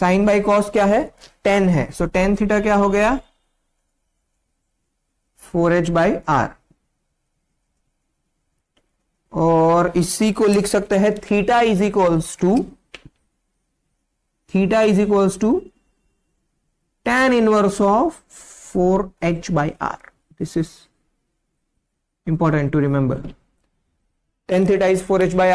sign by cos क्या है ten है सो टेन थीटा क्या हो गया फोर एच बाई आर और इसी को लिख सकते हैं theta is equals to theta is equals to ten of four H by R this is important to remember ten theta is four H by are